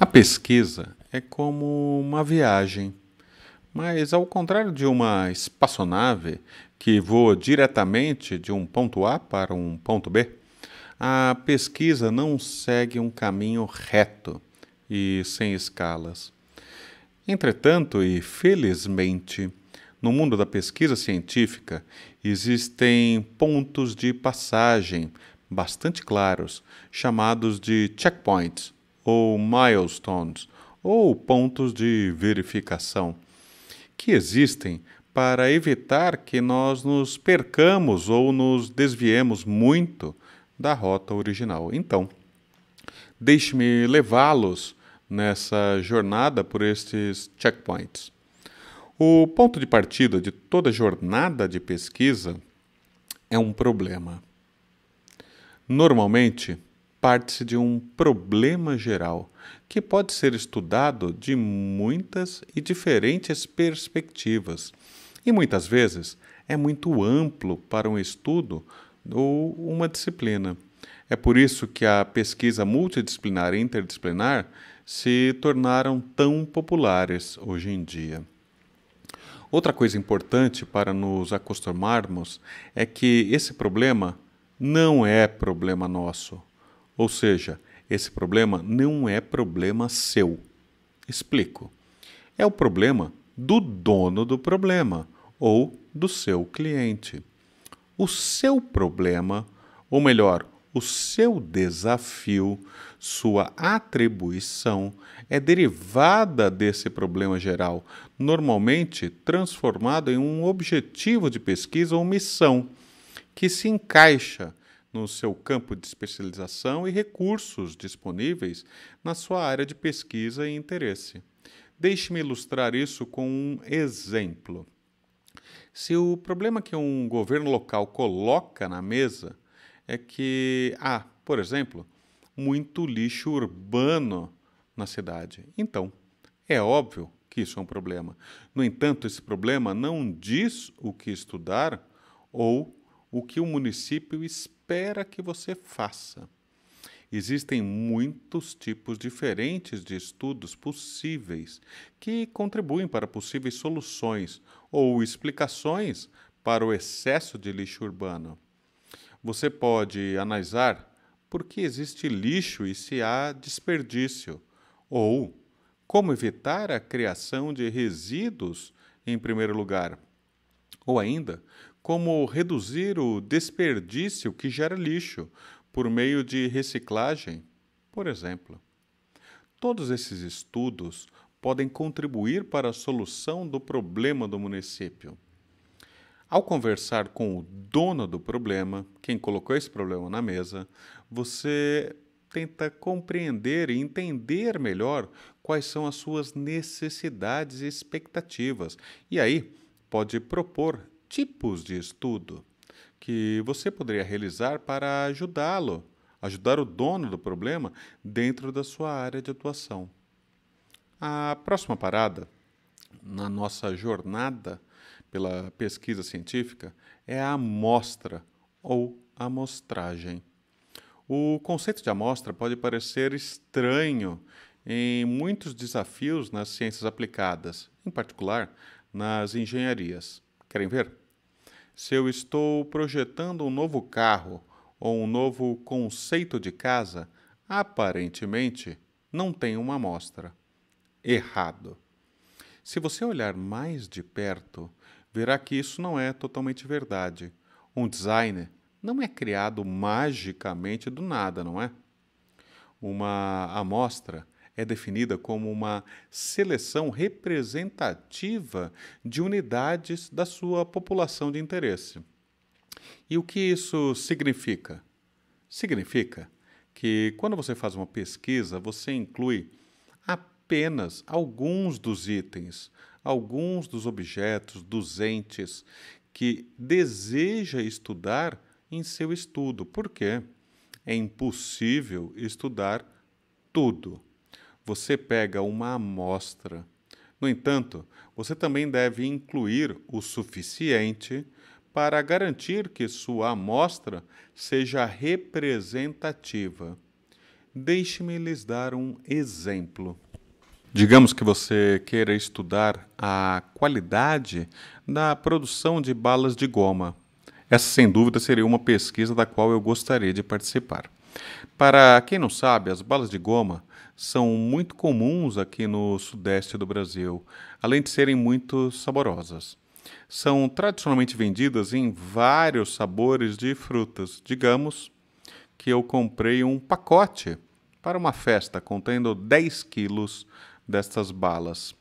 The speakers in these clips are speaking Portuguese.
A pesquisa é como uma viagem, mas ao contrário de uma espaçonave que voa diretamente de um ponto A para um ponto B, a pesquisa não segue um caminho reto e sem escalas. Entretanto, e felizmente, no mundo da pesquisa científica existem pontos de passagem bastante claros, chamados de checkpoints ou milestones, ou pontos de verificação, que existem para evitar que nós nos percamos ou nos desviemos muito da rota original. Então, deixe-me levá-los nessa jornada por estes checkpoints. O ponto de partida de toda jornada de pesquisa é um problema. Normalmente, parte-se de um problema geral que pode ser estudado de muitas e diferentes perspectivas e muitas vezes é muito amplo para um estudo ou uma disciplina. É por isso que a pesquisa multidisciplinar e interdisciplinar se tornaram tão populares hoje em dia. Outra coisa importante para nos acostumarmos é que esse problema não é problema nosso ou seja, esse problema não é problema seu. Explico. É o problema do dono do problema ou do seu cliente. O seu problema, ou melhor, o seu desafio, sua atribuição é derivada desse problema geral, normalmente transformado em um objetivo de pesquisa ou missão que se encaixa no seu campo de especialização e recursos disponíveis na sua área de pesquisa e interesse. Deixe-me ilustrar isso com um exemplo. Se o problema que um governo local coloca na mesa é que há, ah, por exemplo, muito lixo urbano na cidade, então é óbvio que isso é um problema. No entanto, esse problema não diz o que estudar ou o que o município espera que você faça. Existem muitos tipos diferentes de estudos possíveis que contribuem para possíveis soluções ou explicações para o excesso de lixo urbano. Você pode analisar por que existe lixo e se há desperdício, ou como evitar a criação de resíduos em primeiro lugar, ou ainda como reduzir o desperdício que gera lixo por meio de reciclagem, por exemplo. Todos esses estudos podem contribuir para a solução do problema do município. Ao conversar com o dono do problema, quem colocou esse problema na mesa, você tenta compreender e entender melhor quais são as suas necessidades e expectativas. E aí, pode propor tipos de estudo que você poderia realizar para ajudá-lo, ajudar o dono do problema dentro da sua área de atuação. A próxima parada na nossa jornada pela pesquisa científica é a amostra ou amostragem. O conceito de amostra pode parecer estranho em muitos desafios nas ciências aplicadas, em particular nas engenharias. Querem ver? se eu estou projetando um novo carro ou um novo conceito de casa, aparentemente não tem uma amostra. Errado. Se você olhar mais de perto, verá que isso não é totalmente verdade. Um designer não é criado magicamente do nada, não é? Uma amostra é definida como uma seleção representativa de unidades da sua população de interesse. E o que isso significa? Significa que quando você faz uma pesquisa, você inclui apenas alguns dos itens, alguns dos objetos, dos entes que deseja estudar em seu estudo, Por quê? é impossível estudar tudo você pega uma amostra. No entanto, você também deve incluir o suficiente para garantir que sua amostra seja representativa. Deixe-me lhes dar um exemplo. Digamos que você queira estudar a qualidade da produção de balas de goma. Essa, sem dúvida, seria uma pesquisa da qual eu gostaria de participar. Para quem não sabe, as balas de goma são muito comuns aqui no sudeste do Brasil, além de serem muito saborosas. São tradicionalmente vendidas em vários sabores de frutas. Digamos que eu comprei um pacote para uma festa contendo 10 quilos destas balas.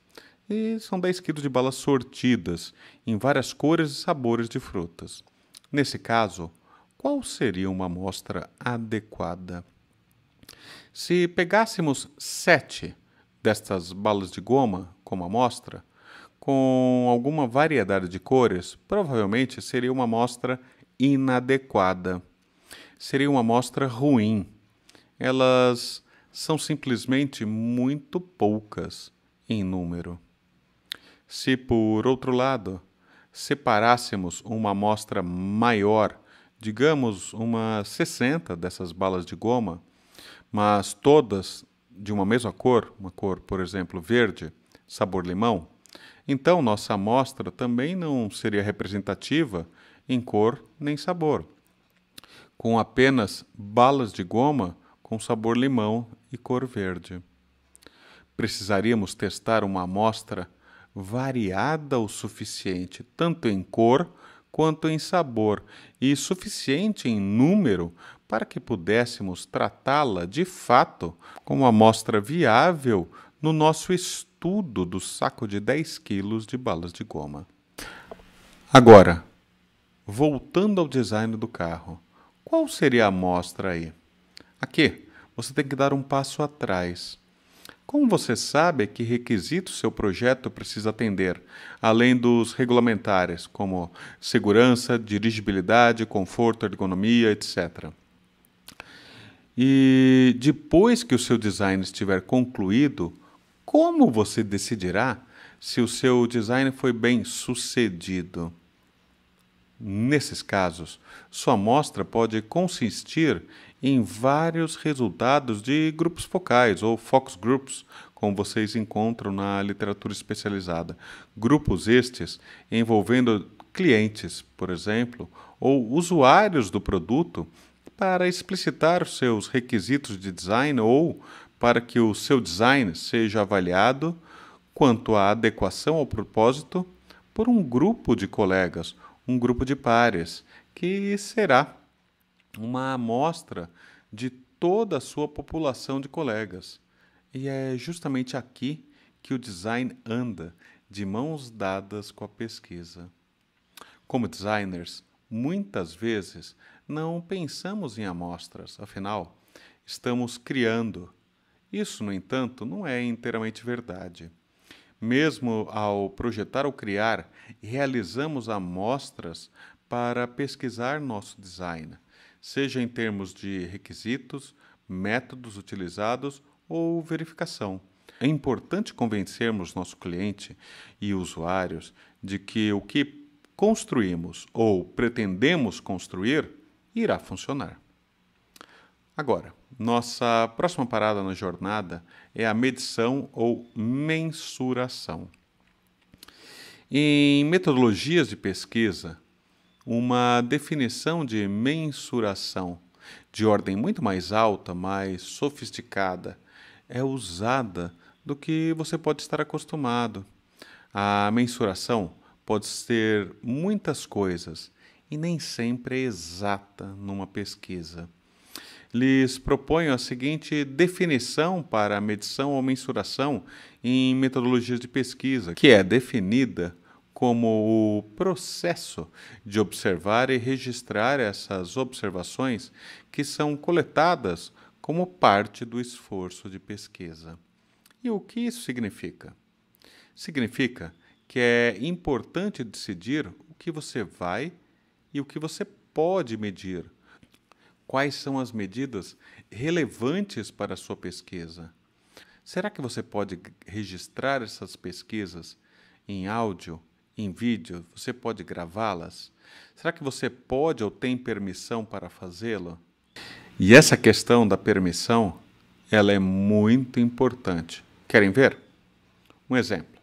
E são 10 quilos de balas sortidas em várias cores e sabores de frutas. Nesse caso, qual seria uma amostra adequada? Se pegássemos sete destas balas de goma como amostra, com alguma variedade de cores, provavelmente seria uma amostra inadequada. Seria uma amostra ruim. Elas são simplesmente muito poucas em número. Se, por outro lado, separássemos uma amostra maior, digamos uma 60 dessas balas de goma, mas todas de uma mesma cor, uma cor, por exemplo, verde, sabor limão, então nossa amostra também não seria representativa em cor nem sabor, com apenas balas de goma com sabor limão e cor verde. Precisaríamos testar uma amostra variada o suficiente, tanto em cor quanto em sabor e suficiente em número para que pudéssemos tratá-la de fato como amostra viável no nosso estudo do saco de 10 quilos de balas de goma. Agora, voltando ao design do carro, qual seria a amostra aí? Aqui, você tem que dar um passo atrás. Como você sabe que requisitos seu projeto precisa atender, além dos regulamentares, como segurança, dirigibilidade, conforto, ergonomia, etc. E depois que o seu design estiver concluído, como você decidirá se o seu design foi bem sucedido? Nesses casos, sua amostra pode consistir em vários resultados de grupos focais ou focus groups, como vocês encontram na literatura especializada. Grupos estes envolvendo clientes, por exemplo, ou usuários do produto para explicitar os seus requisitos de design ou para que o seu design seja avaliado quanto à adequação ao propósito por um grupo de colegas, um grupo de pares, que será uma amostra de toda a sua população de colegas. E é justamente aqui que o design anda, de mãos dadas com a pesquisa. Como designers, muitas vezes não pensamos em amostras, afinal, estamos criando. Isso, no entanto, não é inteiramente verdade. Mesmo ao projetar ou criar, realizamos amostras para pesquisar nosso design seja em termos de requisitos, métodos utilizados ou verificação. É importante convencermos nosso cliente e usuários de que o que construímos ou pretendemos construir irá funcionar. Agora, nossa próxima parada na jornada é a medição ou mensuração. Em metodologias de pesquisa, uma definição de mensuração de ordem muito mais alta, mais sofisticada, é usada do que você pode estar acostumado. A mensuração pode ser muitas coisas e nem sempre é exata numa pesquisa. Lhes proponho a seguinte definição para medição ou mensuração em metodologias de pesquisa, que é definida como o processo de observar e registrar essas observações que são coletadas como parte do esforço de pesquisa. E o que isso significa? Significa que é importante decidir o que você vai e o que você pode medir. Quais são as medidas relevantes para a sua pesquisa? Será que você pode registrar essas pesquisas em áudio, em vídeo, você pode gravá-las? Será que você pode ou tem permissão para fazê-lo? E essa questão da permissão, ela é muito importante. Querem ver? Um exemplo.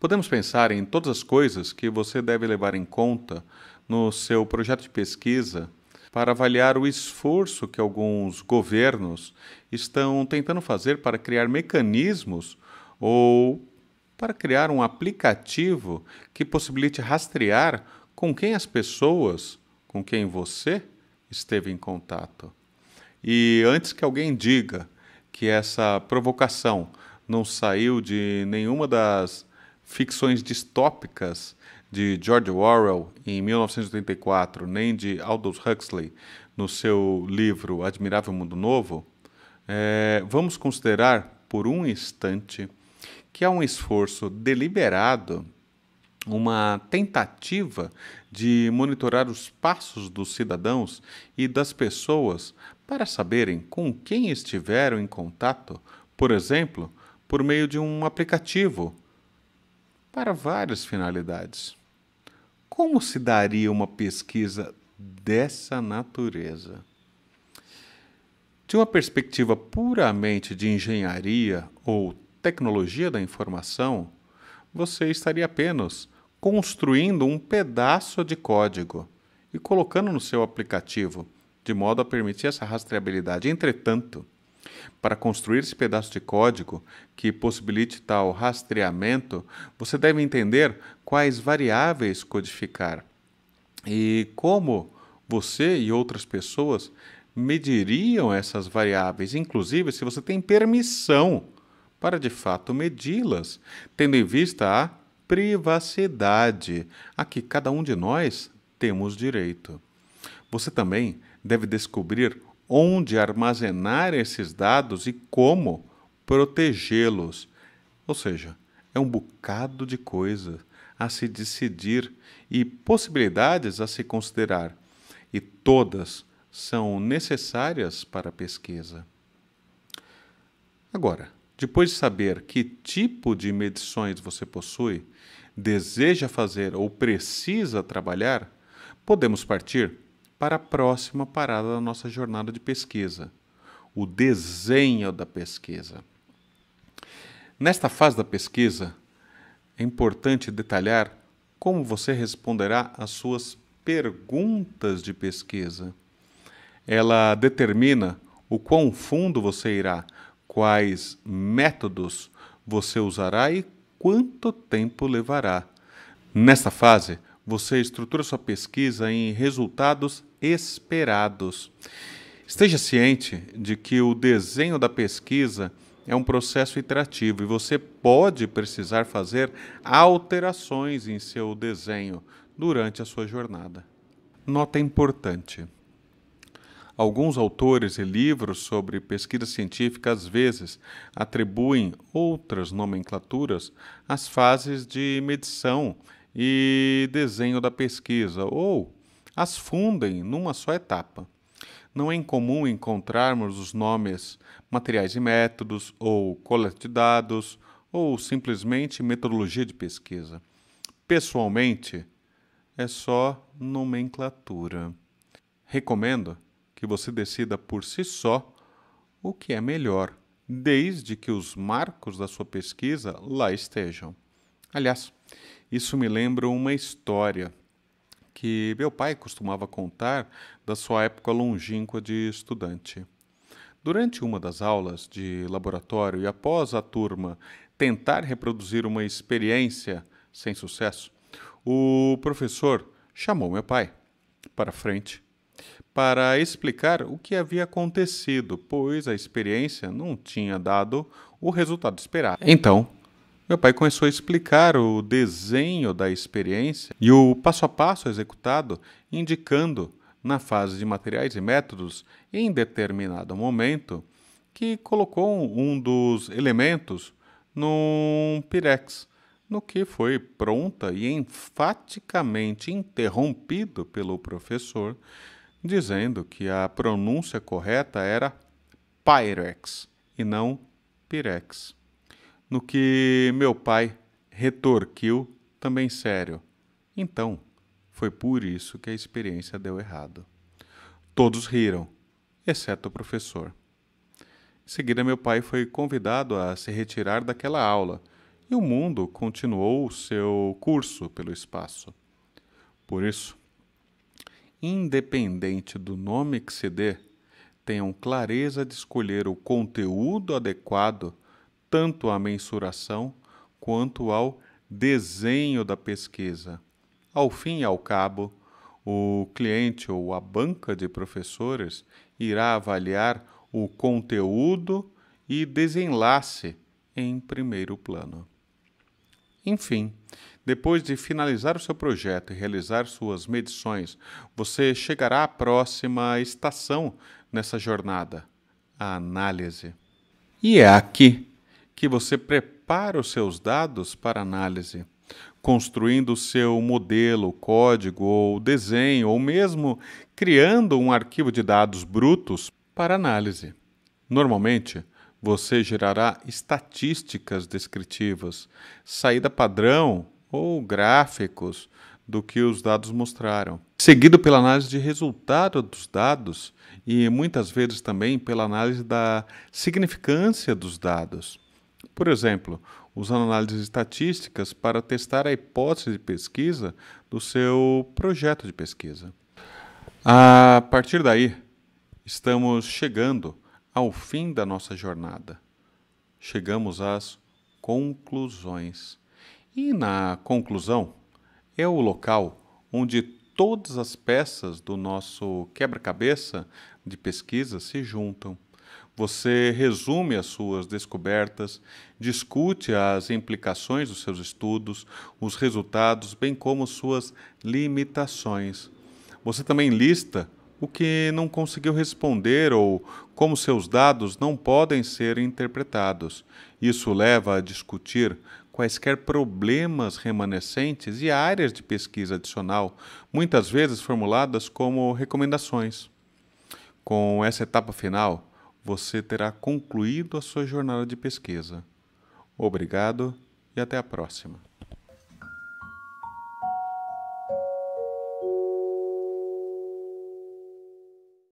Podemos pensar em todas as coisas que você deve levar em conta no seu projeto de pesquisa para avaliar o esforço que alguns governos estão tentando fazer para criar mecanismos ou para criar um aplicativo que possibilite rastrear com quem as pessoas, com quem você esteve em contato. E antes que alguém diga que essa provocação não saiu de nenhuma das ficções distópicas de George Orwell em 1984, nem de Aldous Huxley no seu livro Admirável Mundo Novo, é, vamos considerar por um instante que é um esforço deliberado, uma tentativa de monitorar os passos dos cidadãos e das pessoas para saberem com quem estiveram em contato, por exemplo, por meio de um aplicativo, para várias finalidades. Como se daria uma pesquisa dessa natureza? De uma perspectiva puramente de engenharia ou tecnologia da informação, você estaria apenas construindo um pedaço de código e colocando no seu aplicativo, de modo a permitir essa rastreabilidade. Entretanto, para construir esse pedaço de código que possibilite tal rastreamento, você deve entender quais variáveis codificar e como você e outras pessoas mediriam essas variáveis, inclusive se você tem permissão para de fato medi-las, tendo em vista a privacidade a que cada um de nós temos direito. Você também deve descobrir onde armazenar esses dados e como protegê-los. Ou seja, é um bocado de coisa a se decidir e possibilidades a se considerar, e todas são necessárias para a pesquisa. Agora, depois de saber que tipo de medições você possui, deseja fazer ou precisa trabalhar, podemos partir para a próxima parada da nossa jornada de pesquisa, o desenho da pesquisa. Nesta fase da pesquisa, é importante detalhar como você responderá às suas perguntas de pesquisa. Ela determina o quão fundo você irá quais métodos você usará e quanto tempo levará. Nesta fase, você estrutura sua pesquisa em resultados esperados. Esteja ciente de que o desenho da pesquisa é um processo iterativo e você pode precisar fazer alterações em seu desenho durante a sua jornada. Nota importante: Alguns autores e livros sobre pesquisa científica às vezes atribuem outras nomenclaturas às fases de medição e desenho da pesquisa ou as fundem numa só etapa. Não é incomum encontrarmos os nomes materiais e métodos ou coleta de dados ou simplesmente metodologia de pesquisa. Pessoalmente, é só nomenclatura. Recomendo que você decida por si só o que é melhor, desde que os marcos da sua pesquisa lá estejam. Aliás, isso me lembra uma história que meu pai costumava contar da sua época longínqua de estudante. Durante uma das aulas de laboratório e após a turma tentar reproduzir uma experiência sem sucesso, o professor chamou meu pai para frente para explicar o que havia acontecido, pois a experiência não tinha dado o resultado esperado. Então, meu pai começou a explicar o desenho da experiência e o passo a passo executado, indicando na fase de materiais e métodos, em determinado momento, que colocou um dos elementos num pirex, no que foi pronta e enfaticamente interrompido pelo professor, dizendo que a pronúncia correta era Pyrex e não Pirex. No que meu pai retorquiu, também sério. Então, foi por isso que a experiência deu errado. Todos riram, exceto o professor. Em seguida, meu pai foi convidado a se retirar daquela aula e o mundo continuou seu curso pelo espaço. Por isso, independente do nome que se dê, tenham clareza de escolher o conteúdo adequado tanto à mensuração quanto ao desenho da pesquisa. Ao fim e ao cabo, o cliente ou a banca de professores irá avaliar o conteúdo e desenlace em primeiro plano. Enfim, depois de finalizar o seu projeto e realizar suas medições, você chegará à próxima estação nessa jornada, a análise. E é aqui que você prepara os seus dados para análise, construindo o seu modelo, código ou desenho, ou mesmo criando um arquivo de dados brutos para análise. Normalmente, você gerará estatísticas descritivas, saída padrão ou gráficos do que os dados mostraram, seguido pela análise de resultado dos dados e muitas vezes também pela análise da significância dos dados. Por exemplo, usando análises estatísticas para testar a hipótese de pesquisa do seu projeto de pesquisa. A partir daí, estamos chegando ao fim da nossa jornada. Chegamos às conclusões. E na conclusão, é o local onde todas as peças do nosso quebra-cabeça de pesquisa se juntam. Você resume as suas descobertas, discute as implicações dos seus estudos, os resultados, bem como suas limitações. Você também lista o que não conseguiu responder ou como seus dados não podem ser interpretados. Isso leva a discutir quaisquer problemas remanescentes e áreas de pesquisa adicional, muitas vezes formuladas como recomendações. Com essa etapa final, você terá concluído a sua jornada de pesquisa. Obrigado e até a próxima.